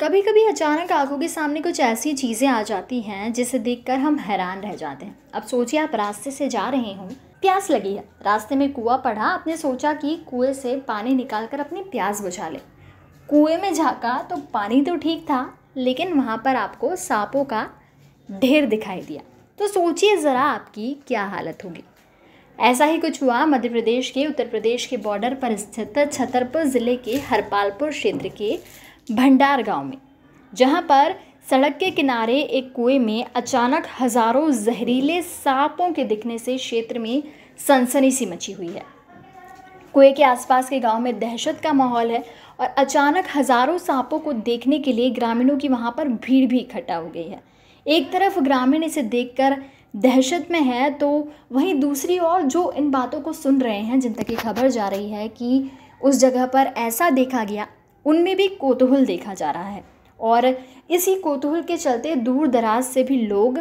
कभी कभी अचानक आंखों के सामने कुछ ऐसी चीज़ें आ जाती हैं जिसे देखकर हम हैरान रह जाते हैं अब सोचिए आप रास्ते से जा रहे हों प्यास लगी है रास्ते में कुआं पड़ा आपने सोचा कि कुएं से पानी निकाल कर अपनी प्यास बुझा ले कुएं में झाका तो पानी तो ठीक था लेकिन वहाँ पर आपको सांपों का ढेर दिखाई दिया तो सोचिए ज़रा आपकी क्या हालत होगी ऐसा ही कुछ हुआ मध्य प्रदेश के उत्तर प्रदेश के बॉर्डर पर स्थित छतरपुर ज़िले के हरपालपुर क्षेत्र के भंडार गांव में जहां पर सड़क के किनारे एक कुएं में अचानक हजारों जहरीले सांपों के दिखने से क्षेत्र में सनसनी सी मची हुई है कुएं के आसपास के गांव में दहशत का माहौल है और अचानक हजारों सांपों को देखने के लिए ग्रामीणों की वहां पर भीड़ भी इकट्ठा हो गई है एक तरफ ग्रामीण इसे देखकर दहशत में है तो वहीं दूसरी ओर जो इन बातों को सुन रहे हैं जिन तक ये खबर जा रही है कि उस जगह पर ऐसा देखा गया उनमें भी कोतूहल देखा जा रहा है और इसी कोतूहल के चलते दूर दराज से भी लोग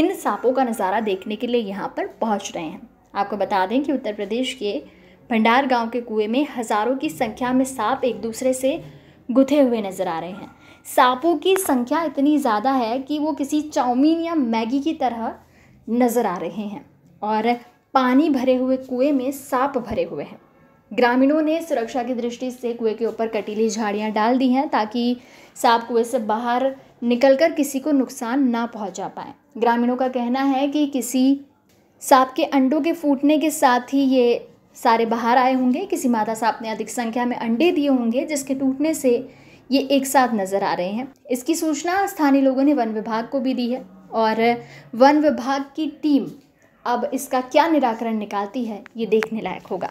इन सांपों का नज़ारा देखने के लिए यहाँ पर पहुँच रहे हैं आपको बता दें कि उत्तर प्रदेश के भंडार गांव के कुएं में हज़ारों की संख्या में सांप एक दूसरे से गुथे हुए नज़र आ रहे हैं सांपों की संख्या इतनी ज़्यादा है कि वो किसी चाउमीन या मैगी की तरह नज़र आ रहे हैं और पानी भरे हुए कुएं में सांप भरे हुए हैं ग्रामीणों ने सुरक्षा की दृष्टि से कुएं के ऊपर कटीली झाड़ियाँ डाल दी हैं ताकि सांप कुएं से बाहर निकलकर किसी को नुकसान ना पहुंचा पाए ग्रामीणों का कहना है कि किसी सांप के अंडों के फूटने के साथ ही ये सारे बाहर आए होंगे किसी माता सांप ने अधिक संख्या में अंडे दिए होंगे जिसके टूटने से ये एक साथ नज़र आ रहे हैं इसकी सूचना स्थानीय लोगों ने वन विभाग को भी दी है और वन विभाग की टीम अब इसका क्या निराकरण निकालती है ये देखने लायक होगा